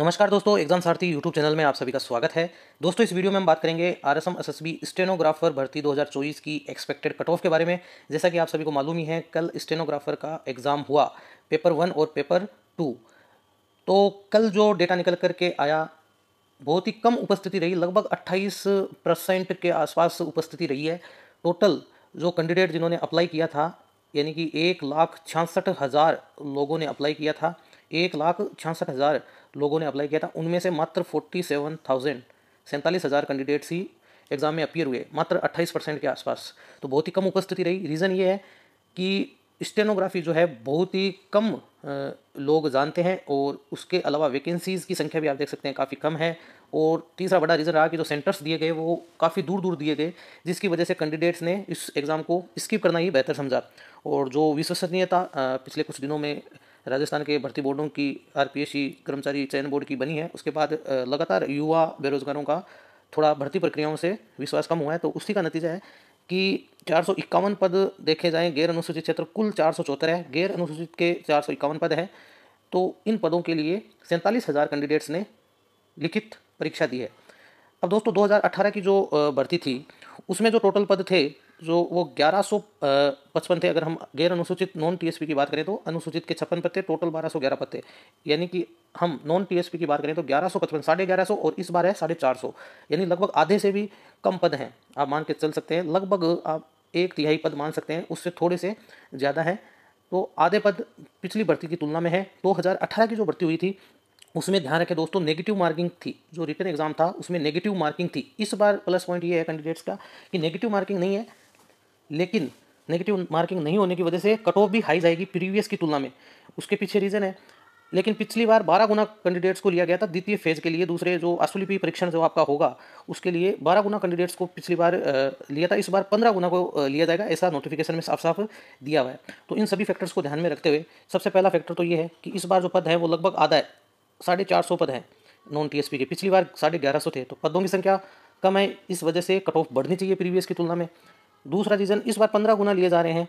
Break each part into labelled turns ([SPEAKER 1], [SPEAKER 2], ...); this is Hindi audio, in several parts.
[SPEAKER 1] नमस्कार दोस्तों एग्जाम सारथी यूट्यूब चैनल में आप सभी का स्वागत है दोस्तों इस वीडियो में हम बात करेंगे R S M S S B stenographer भर्ती 2024 की एक्सपेक्टेड कट ऑफ के बारे में जैसा कि आप सभी को मालूम ही है कल स्टेनोग्राफर का एग्ज़ाम हुआ पेपर वन और पेपर टू तो कल जो डेटा निकल करके आया बहुत ही कम उपस्थिति रही लगभग अट्ठाईस परसेंट के आसपास उपस्थिति रही है टोटल जो कैंडिडेट जिन्होंने अप्लाई किया था यानी कि एक लाख छियासठ हज़ार लोगों ने अप्लाई किया था एक लाख छियासठ हज़ार लोगों ने अप्लाई किया था उनमें से मात्र फोर्टी सेवन थाउजेंड सैंतालीस हज़ार कैंडिडेट्स ही एग्ज़ाम में अपियर हुए मात्र अट्ठाईस परसेंट के आसपास तो बहुत ही कम उपस्थिति रही रीज़न ये है कि स्टेनोग्राफी जो है बहुत ही कम लोग जानते हैं और उसके अलावा वैकेंसीज़ की संख्या भी आप देख सकते हैं काफ़ी कम है और तीसरा बड़ा रीज़न रहा कि जो सेंटर्स दिए गए वो काफ़ी दूर दूर दिए गए जिसकी वजह से कैंडिडेट्स ने इस एग्ज़ाम को स्किप करना ही बेहतर समझा और जो विश्वसनीयता पिछले कुछ दिनों में राजस्थान के भर्ती बोर्डों की आर कर्मचारी चयन बोर्ड की बनी है उसके बाद लगातार युवा बेरोजगारों का थोड़ा भर्ती प्रक्रियाओं से विश्वास कम हुआ है तो उसी का नतीजा है कि चार पद देखे जाएँ गैर अनुसूचित क्षेत्र कुल चार है गैर अनुसूचित के चार पद हैं तो इन पदों के लिए सैंतालीस हज़ार कैंडिडेट्स ने लिखित परीक्षा दी है अब दोस्तों 2018 की जो भर्ती थी उसमें जो टोटल पद थे जो वो ग्यारह सौ पचपन थे अगर हम गैर अनुसूचित नॉन टीएसपी की बात करें तो अनुसूचित के छप्पन पत्ते टोटल बारह सौ ग्यारह पत्ते यानी कि हम नॉन टीएसपी की बात करें तो ग्यारह सौ पचपन साढ़े ग्यारह सौ और इस बार है साढ़े चार सौ यानी लगभग आधे से भी कम पद हैं आप मान के चल सकते हैं लगभग आप एक तिहाई पद मान सकते हैं उससे थोड़े से ज़्यादा है तो आधे पद पिछली भर्ती की तुलना में है दो की जो भर्ती हुई थी उसमें ध्यान रखें दोस्तों नेगेटिव मार्किंग थी जो रिटर्न एग्जाम था उसमें नेगेटिव मार्किंग थी इस बार प्लस पॉइंट ये है कैंडिडेट्स का कि नेगेटिव मार्किंग नहीं है लेकिन नेगेटिव मार्किंग नहीं होने की वजह से कट ऑफ भी हाई जाएगी प्रीवियस की तुलना में उसके पीछे रीज़न है लेकिन पिछली बार बारह गुना कैंडिडेट्स को लिया गया था द्वितीय फेज के लिए दूसरे जो असुलिपी परीक्षण जो आपका होगा उसके लिए बारह गुना कैंडिडेट्स को पिछली बार लिया था इस बार पंद्रह गुना को लिया जाएगा ऐसा नोटिफिकेशन में साफ साफ दिया हुआ है तो इन सभी फैक्टर्स को ध्यान में रखते हुए सबसे पहला फैक्टर तो ये है कि इस बार जो पद है वो लगभग आधा है साढ़े चार सौ पद हैं नॉन पी के पिछली बार साढ़े ग्यारह सौ थे तो पदों की संख्या कम है इस वजह से कट ऑफ बढ़नी चाहिए प्रीवियस की तुलना में दूसरा रीज़न इस बार पंद्रह गुना लिए जा रहे हैं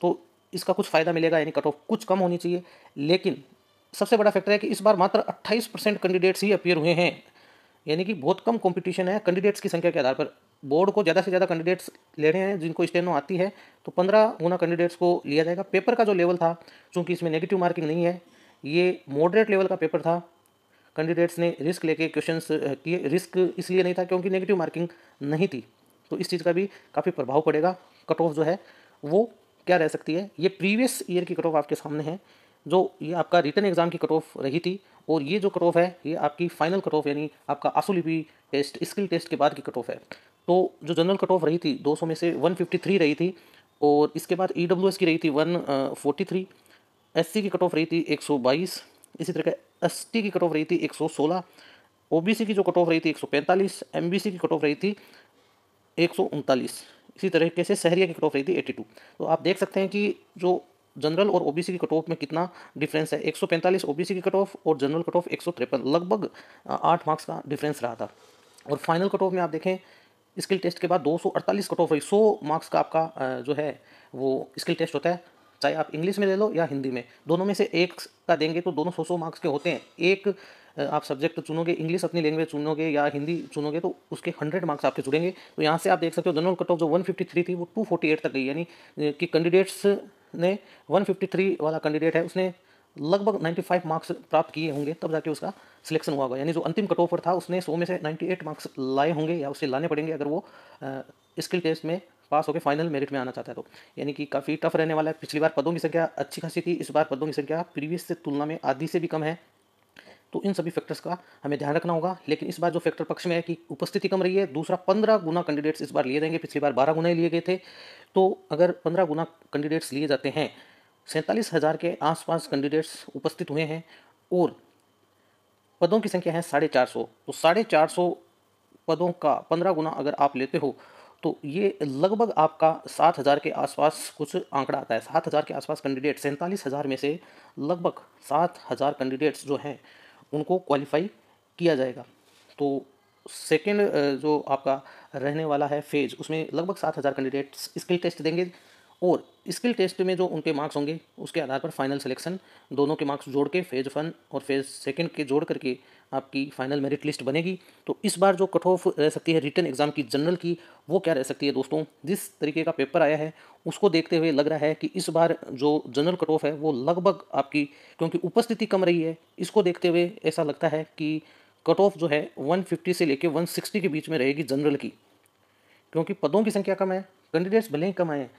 [SPEAKER 1] तो इसका कुछ फ़ायदा मिलेगा यानी कट ऑफ कुछ कम होनी चाहिए लेकिन सबसे बड़ा फैक्टर है कि इस बार मात्र अट्ठाईस परसेंट कैंडिडेट्स ही अपियर हुए हैं यानी कि बहुत कम कंपटीशन है कैंडिडेट्स की संख्या के आधार पर बोर्ड को ज़्यादा से ज़्यादा कैंडिडेट्स ले रहे हैं जिनको स्टेनो आती है तो पंद्रह गुना कैंडिडेट्स को लिया जाएगा पेपर का जो लेवल था चूँकि इसमें नेगेटिव मार्किंग नहीं है ये मॉडरेट लेवल का पेपर था कैंडिडेट्स ने रिस्क लेके क्वेश्चंस किए रिस्क इसलिए नहीं था क्योंकि नेगेटिव मार्किंग नहीं थी तो इस चीज़ का भी काफ़ी प्रभाव पड़ेगा कट ऑफ जो है वो क्या रह सकती है ये प्रीवियस ईयर की कट ऑफ आपके सामने है जो ये आपका रिटर्न एग्ज़ाम की कट ऑफ रही थी और ये जो कट ऑफ है ये आपकी फाइनल कट ऑफ यानी आपका आसुलिपी टेस्ट स्किल टेस्ट के बाद की कट ऑफ है तो जो जनरल कट ऑफ रही थी 200 में से 153 रही थी और इसके बाद ई e की रही थी 143 एससी की कट ऑफ रही थी 122 इसी तरह का एस की कट ऑफ रही थी 116 ओबीसी की जो कट ऑफ रही थी 145 एमबीसी की कट ऑफ रही थी एक इसी तरीके से सहरिया की कट ऑफ रही थी 82 तो आप देख सकते हैं कि जो जनरल और ओबीसी की कट ऑफ में कितना डिफरेंस है 145 ओबीसी की कट ऑफ और जनरल कट ऑफ एक लगभग आठ मार्क्स का डिफरेंस रहा था और फाइनल कट ऑफ में आप देखें स्किल टेस्ट के बाद 248 कट ऑफ रही सौ मार्क्स का आपका जो है वो स्किल टेस्ट होता है चाहे आप इंग्लिश में ले लो या हिंदी में दोनों में से एक का देंगे तो दोनों सौ सौ मार्क्स के होते हैं एक आप सब्जेक्ट चुनोगे इंग्लिश अपनी लैंग्वेज चुनोगे या हिंदी चुनोगे तो उसके हंड्रेड मार्क्स आपके जुड़ेंगे तो यहाँ से आप देख सकते हो जनरल कट ऑफ जो वन फिफ्टी थ्री थी वो टू फोर्टी एट तक गई यानी कि कैंडिडेट्स ने वन फिफ्टी थ्री वाला कैंडिडेट है उसने लगभग 95 मार्क्स प्राप्त किए होंगे तब जाके उसका सिलेक्शन हुआ होगा यानी जो अंतिम कट ऑफर था उसने सौ में से 98 मार्क्स लाए होंगे या उसे लाने पड़ेंगे अगर वो स्किल टेस्ट में पास होकर फाइनल मेरिट में आना चाहता है तो यानी कि काफ़ी टफ रहने वाला है पिछली बार पदों की संख्या अच्छी खासी थी इस बार पदों की संख्या प्रीवियस से तुलना में आधी से भी कम है तो इन सभी फैक्टर्स का हमें ध्यान रखना होगा लेकिन इस बार जो फैक्टर पक्ष में है कि उपस्थिति कम रही है दूसरा पंद्रह गुना कैंडिडेट्स इस बार लिए जाएंगे पिछली बार बारह गुना ही लिए गए थे तो अगर पंद्रह गुना कैंडिडेट्स लिए जाते हैं सैंतालीस हज़ार के आसपास कैंडिडेट्स उपस्थित हुए हैं और पदों की संख्या है साढ़े चार सौ तो साढ़े चार सौ पदों का पंद्रह गुना अगर आप लेते हो तो ये लगभग आपका सात हज़ार के आसपास कुछ आंकड़ा आता है सात हज़ार के आसपास कैंडिडेट सैंतालीस हज़ार में से लगभग सात हज़ार कैंडिडेट्स जो हैं उनको क्वालिफाई किया जाएगा तो सेकेंड जो आपका रहने वाला है फेज उसमें लगभग सात हज़ार कैंडिडेट्स स्किल टेस्ट देंगे और स्किल टेस्ट में जो उनके मार्क्स होंगे उसके आधार पर फाइनल सिलेक्शन दोनों के मार्क्स जोड़ के फेज़ वन और फेज़ सेकंड के जोड़ करके आपकी फाइनल मेरिट लिस्ट बनेगी तो इस बार जो कट ऑफ रह सकती है रिटर्न एग्ज़ाम की जनरल की वो क्या रह सकती है दोस्तों जिस तरीके का पेपर आया है उसको देखते हुए लग रहा है कि इस बार जो जनरल कट ऑफ है वो लगभग आपकी क्योंकि उपस्थिति कम रही है इसको देखते हुए ऐसा लगता है कि कट ऑफ जो है 150 से लेकर 160 के बीच में रहेगी जनरल की क्योंकि पदों की संख्या कम है कैंडिडेट्स भले ही कम आए हैं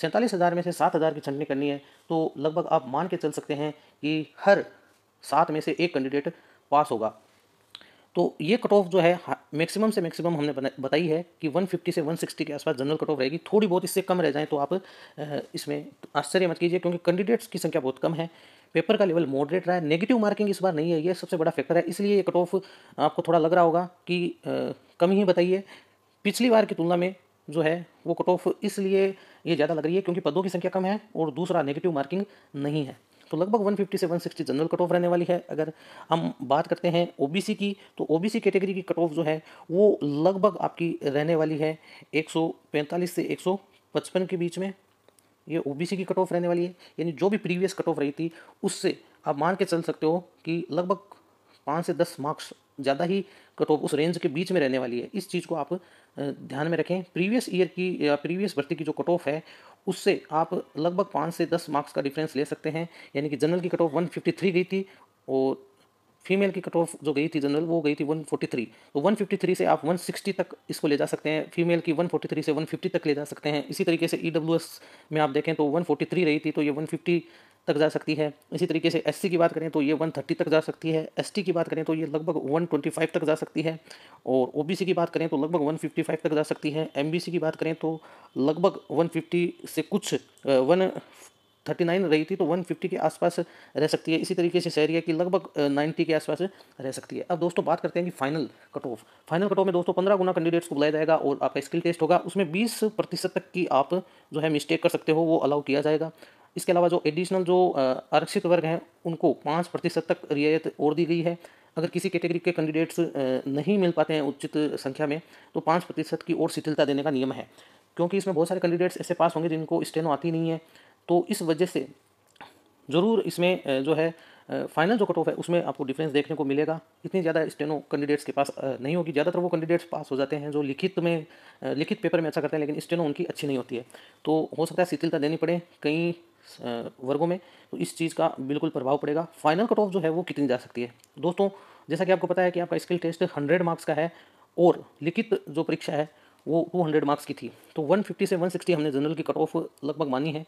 [SPEAKER 1] सैंतालीस हज़ार में से सात हज़ार की छंटनी करनी है तो लगभग आप मान के चल सकते हैं कि हर सात में से एक कैंडिडेट पास होगा तो ये कट ऑफ जो है मैक्सिमम हाँ, से मैक्सिमम हमने बताई है कि 150 से 160 के आसपास जनरल कट ऑफ रहेगी थोड़ी बहुत इससे कम रह जाए तो आप इसमें आश्चर्य मत कीजिए क्योंकि कैंडिडेट्स की संख्या बहुत कम है पेपर का लेवल मॉडरेट रहा है नेगेटिव मार्किंग इस बार नहीं है ये सबसे बड़ा फैक्टर है इसलिए ये कट ऑफ आपको थोड़ा लग रहा होगा कि कम ही बताइए पिछली बार की तुलना में जो है वो कट ऑफ इसलिए ये ज़्यादा लग रही है क्योंकि पदों की संख्या कम है और दूसरा नेगेटिव मार्किंग नहीं है तो लगभग 150 से 160 जनरल कट ऑफ रहने वाली है अगर हम बात करते हैं ओबीसी की तो ओबीसी कैटेगरी की कट ऑफ जो है वो लगभग आपकी रहने वाली है 145 से 155 के बीच में ये ओबीसी की कट ऑफ रहने वाली है यानी जो भी प्रीवियस कट ऑफ रही थी उससे आप मान के चल सकते हो कि लगभग पाँच से दस मार्क्स ज़्यादा ही कट ऑफ उस रेंज के बीच में रहने वाली है इस चीज़ को आप ध्यान में रखें प्रीवियस ईयर की या प्रीवियस भर्ती की जो कट ऑफ है उससे आप लगभग पाँच से दस मार्क्स का डिफरेंस ले सकते हैं यानी कि जनरल की cut off one fifty three गई थी और फीमेल की कट ऑफ जो गई थी जनरल वो गई थी 143 तो 153 से आप 160 तक इसको ले जा सकते हैं फीमेल की 143 से 150 तक ले जा सकते हैं इसी तरीके से ई e में आप देखें तो 143 रही थी तो ये फिफ्टी तक जा सकती है इसी तरीके से एस की बात करें तो ये 130 तक जा सकती है एस की बात करें तो ये लगभग 125 तक जा सकती है और ओ की बात करें तो लगभग 155 तक जा सकती है एम की बात करें तो लगभग 150 से कुछ वन थर्टी नाइन रही थी तो वन फिफ्टी के आसपास रह सकती है इसी तरीके से शहरिया की लगभग नाइन्टी के आसपास रह सकती है अब दोस्तों बात करते हैं कि final cut off final cut off में दोस्तों पंद्रह गुना कैंडिडेट्स को बुलाया जाएगा और आपका स्किल टेस्ट होगा उसमें बीस प्रतिशत तक की आप जो है मिस्टेक कर सकते हो वो अलाउ किया जाएगा इसके अलावा जो एडिशनल जो आरक्षित वर्ग हैं उनको पाँच प्रतिशत तक रियायत और दी गई है अगर किसी कैटेगरी के कैंडिडेट्स नहीं मिल पाते हैं उचित संख्या में तो पाँच प्रतिशत की और शिथिलता देने का नियम है क्योंकि इसमें बहुत सारे कैंडिडेट्स ऐसे पास होंगे जिनको स्टेनो आती नहीं है तो इस वजह से ज़रूर इसमें जो है फाइनल जो कट ऑफ है उसमें आपको डिफरेंस देखने को मिलेगा इतनी ज़्यादा स्टेनो कैंडिडेट्स के पास नहीं होगी ज़्यादातर वो कैंडिडेट्स पास हो जाते हैं जो लिखित में लिखित पेपर में अच्छा करते हैं लेकिन स्टेनो उनकी अच्छी नहीं होती है तो हो सकता है शिथिलता देनी पड़े कई वर्गों में तो इस चीज़ का बिल्कुल प्रभाव पड़ेगा फाइनल कट ऑफ जो है वो कितनी जा सकती है दोस्तों जैसा कि आपको पता है कि आपका स्किल टेस्ट हंड्रेड मार्क्स का है और लिखित जो परीक्षा है वो टू हंड्रेड मार्क्स की थी तो वन फिफ्टी से वन सिक्सटी हमने जनरल की कट ऑफ लगभग मानी है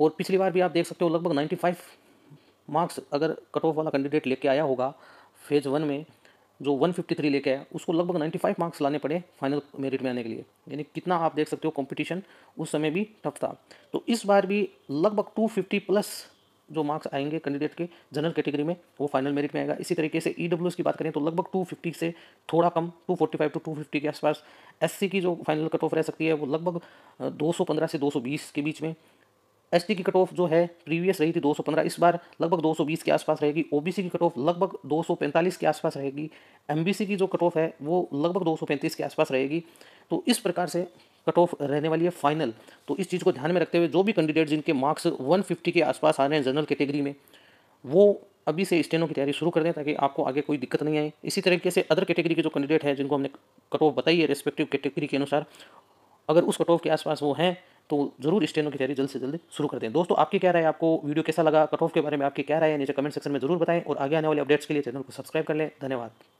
[SPEAKER 1] और पिछली बार भी आप देख सकते हो लगभग नाइन्टी फाइव मार्क्स अगर कट ऑफ वाला कैंडिडेट लेके आया होगा फेज़ वन में जो 153 लेके आया उसको लगभग 95 मार्क्स लाने पड़े फाइनल मेरिट में आने के लिए यानी कितना आप देख सकते हो कंपटीशन उस समय भी टफ था तो इस बार भी लगभग 250 प्लस जो मार्क्स आएंगे कैंडिडेट के जनरल कैटेगरी में वो फाइनल मेरिट में आएगा इसी तरीके से ई e की बात करें तो लगभग 250 से थोड़ा कम 245 टू 250 के आसपास एससी की जो फाइनल कट ऑफ रह सकती है वो लगभग 215 से 220 के बीच में एस की कट ऑफ जो है प्रीवियस रही थी 215 इस बार लगभग 220 के आसपास रहेगी ओबीसी की कट ऑफ लगभग 245 के आसपास रहेगी एमबीसी की जो कट ऑफ है वो लगभग 235 के आसपास रहेगी तो इस प्रकार से कट ऑफ रहने वाली है फाइनल तो इस चीज़ को ध्यान में रखते हुए जो भी कैंडिडेट जिनके मार्क्स वन के आसपास आ रहे हैं जनरल कैटेगरी में वो अभी से स्टेनो की तैयारी शुरू कर दें ताकि आपको आगे कोई दिक्कत नहीं आए इसी तरीके से अदर कैटेगरी के जो कैंडिडेट हैं जिनको हमने कट ऑफ बताई है रेस्पेक्टिव कैटेगरी के अनुसार अगर उस कट ऑफ के आसपास वो हैं तो जरूर स्टेनो की तैयारी जल्द से जल्द शुरू कर दें दोस्तों आपकी क्या राय आपको वीडियो कैसा लगा कट ऑफ के बारे में आपकी क्या राय है नीचे कमेंट सेक्शन में जरूर बताएं और आगे आने वाले अपडेट्स के लिए चैनल को सब्सक्राइब कर लें धन्यवाद